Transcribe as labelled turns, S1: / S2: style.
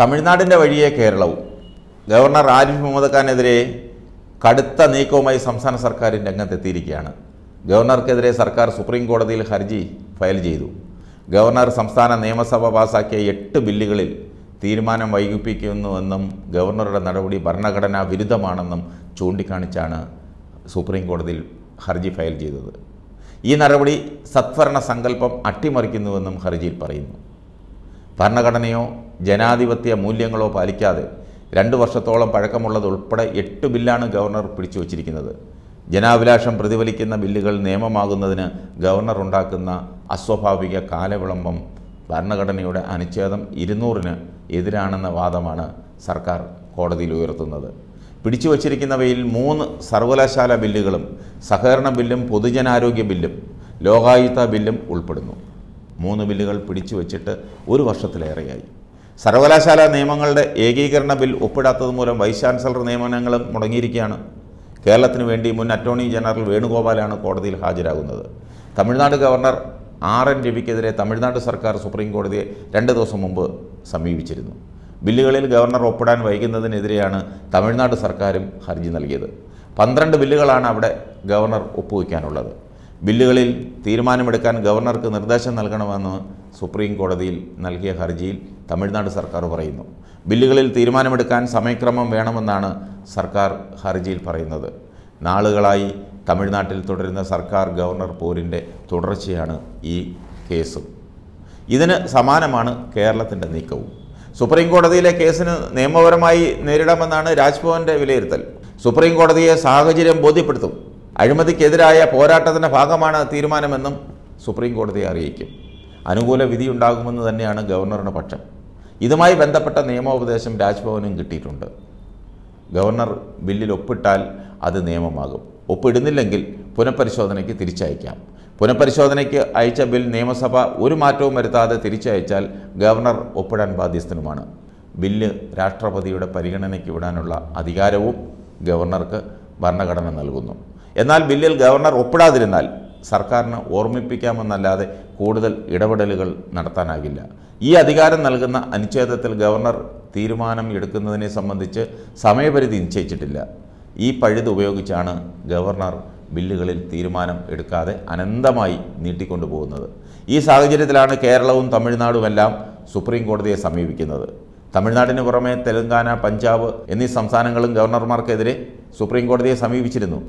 S1: തമിഴ്നാടിൻ്റെ വഴിയെ കേരളവും ഗവർണർ ആരിഫ് മുഹമ്മദ് ഖാനെതിരെ കടുത്ത നീക്കവുമായി സംസ്ഥാന സർക്കാരിൻ്റെ രംഗത്തെത്തിയിരിക്കുകയാണ് ഗവർണർക്കെതിരെ സർക്കാർ സുപ്രീം കോടതിയിൽ ഹർജി ഫയൽ ചെയ്തു ഗവർണർ സംസ്ഥാന നിയമസഭ പാസാക്കിയ എട്ട് ബില്ലുകളിൽ തീരുമാനം വൈകിപ്പിക്കുന്നുവെന്നും ഗവർണറുടെ നടപടി ഭരണഘടനാ വിരുദ്ധമാണെന്നും ചൂണ്ടിക്കാണിച്ചാണ് സുപ്രീം കോടതിയിൽ ഹർജി ഫയൽ ചെയ്തത് ഈ നടപടി സത്വരണ സങ്കല്പം അട്ടിമറിക്കുന്നുവെന്നും ഹർജിയിൽ പറയുന്നു ഭരണഘടനയോ ജനാധിപത്യ മൂല്യങ്ങളോ പാലിക്കാതെ രണ്ട് വർഷത്തോളം പഴക്കമുള്ളതുൾപ്പെടെ എട്ട് ബില്ലാണ് ഗവർണർ പിടിച്ചു വച്ചിരിക്കുന്നത് ജനാഭിലാഷം പ്രതിഫലിക്കുന്ന ബില്ലുകൾ നിയമമാകുന്നതിന് ഗവർണർ ഉണ്ടാക്കുന്ന അസ്വാഭാവിക കാലവിളംബം ഭരണഘടനയുടെ അനുച്ഛേദം ഇരുന്നൂറിന് എതിരാണെന്ന വാദമാണ് സർക്കാർ കോടതിയിൽ ഉയർത്തുന്നത് പിടിച്ചു വച്ചിരിക്കുന്നവയിൽ മൂന്ന് സർവകലാശാല ബില്ലുകളും സഹകരണ ബില്ലും പൊതുജനാരോഗ്യ ബില്ലും ലോകായുക്ത ബില്ലും ഉൾപ്പെടുന്നു മൂന്ന് ബില്ലുകൾ പിടിച്ചു വച്ചിട്ട് ഒരു വർഷത്തിലേറെയായി സർവകലാശാല നിയമങ്ങളുടെ ഏകീകരണ ബിൽ ഒപ്പിടാത്തത് മൂലം വൈസ് ചാൻസലർ നിയമനങ്ങളും മുടങ്ങിയിരിക്കുകയാണ് കേരളത്തിന് വേണ്ടി മുൻ അറ്റോർണി ജനറൽ വേണുഗോപാലാണ് കോടതിയിൽ ഹാജരാകുന്നത് Tamil Nadu governor R N രവിക്കെതിരെ Tamil Nadu സർക്കാർ സുപ്രീം കോടതിയെ രണ്ട് ദിവസം മുമ്പ് സമീപിച്ചിരുന്നു ബില്ലുകളിൽ ഗവർണർ ഒപ്പിടാൻ വൈകുന്നതിനെതിരെയാണ് തമിഴ്നാട് സർക്കാരും ഹർജി നൽകിയത് പന്ത്രണ്ട് ബില്ലുകളാണ് അവിടെ ഗവർണർ ഒപ്പുവയ്ക്കാനുള്ളത് ബില്ലുകളിൽ തീരുമാനമെടുക്കാൻ ഗവർണർക്ക് നിർദ്ദേശം നൽകണമെന്ന് സുപ്രീം കോടതിയിൽ നൽകിയ ഹർജിയിൽ തമിഴ്നാട് സർക്കാർ പറയുന്നു ബില്ലുകളിൽ തീരുമാനമെടുക്കാൻ സമയക്രമം വേണമെന്നാണ് സർക്കാർ ഹർജിയിൽ പറയുന്നത് നാളുകളായി തമിഴ്നാട്ടിൽ തുടരുന്ന സർക്കാർ ഗവർണർ പോരിൻ്റെ തുടർച്ചയാണ് ഈ കേസ് ഇതിന് സമാനമാണ് കേരളത്തിൻ്റെ നീക്കവും സുപ്രീം കോടതിയിലെ കേസിന് നിയമപരമായി നേരിടാമെന്നാണ് രാജ്ഭവൻ്റെ വിലയിരുത്തൽ സുപ്രീം കോടതിയെ സാഹചര്യം ബോധ്യപ്പെടുത്തും അഴിമതിക്കെതിരായ പോരാട്ടത്തിൻ്റെ ഭാഗമാണ് തീരുമാനമെന്നും സുപ്രീം കോടതിയെ അറിയിക്കും അനുകൂല വിധി ഉണ്ടാകുമെന്ന് തന്നെയാണ് ഗവർണറുടെ പക്ഷം ഇതുമായി ബന്ധപ്പെട്ട നിയമോപദേശം രാജ്ഭവനും കിട്ടിയിട്ടുണ്ട് ഗവർണർ ബില്ലിൽ ഒപ്പിട്ടാൽ അത് നിയമമാകും ഒപ്പിടുന്നില്ലെങ്കിൽ പുനഃപരിശോധനയ്ക്ക് തിരിച്ചയക്കാം പുനഃപരിശോധനയ്ക്ക് അയച്ച ബിൽ നിയമസഭ ഒരു മാറ്റവും വരുത്താതെ തിരിച്ചയച്ചാൽ ഗവർണർ ഒപ്പിടാൻ ബാധ്യസ്ഥനുമാണ് ബില്ല് രാഷ്ട്രപതിയുടെ പരിഗണനയ്ക്ക് വിടാനുള്ള അധികാരവും ഗവർണർക്ക് ഭരണഘടന നൽകുന്നു എന്നാൽ ബില്ലിൽ ഗവർണർ ഒപ്പിടാതിരുന്നാൽ സർക്കാരിന് ഓർമ്മിപ്പിക്കാമെന്നല്ലാതെ കൂടുതൽ ഇടപെടലുകൾ നടത്താനാകില്ല ഈ അധികാരം നൽകുന്ന അനുച്ഛേദത്തിൽ ഗവർണർ തീരുമാനം എടുക്കുന്നതിനെ സംബന്ധിച്ച് സമയപരിധി നിശ്ചയിച്ചിട്ടില്ല ഈ പഴുത് ഉപയോഗിച്ചാണ് ഗവർണർ ബില്ലുകളിൽ തീരുമാനം എടുക്കാതെ അനന്തമായി നീട്ടിക്കൊണ്ടുപോകുന്നത് ഈ സാഹചര്യത്തിലാണ് കേരളവും തമിഴ്നാടുമെല്ലാം സുപ്രീം കോടതിയെ സമീപിക്കുന്നത് തമിഴ്നാടിന് പുറമെ തെലങ്കാന പഞ്ചാബ് എന്നീ സംസ്ഥാനങ്ങളും ഗവർണർമാർക്കെതിരെ സുപ്രീം കോടതിയെ സമീപിച്ചിരുന്നു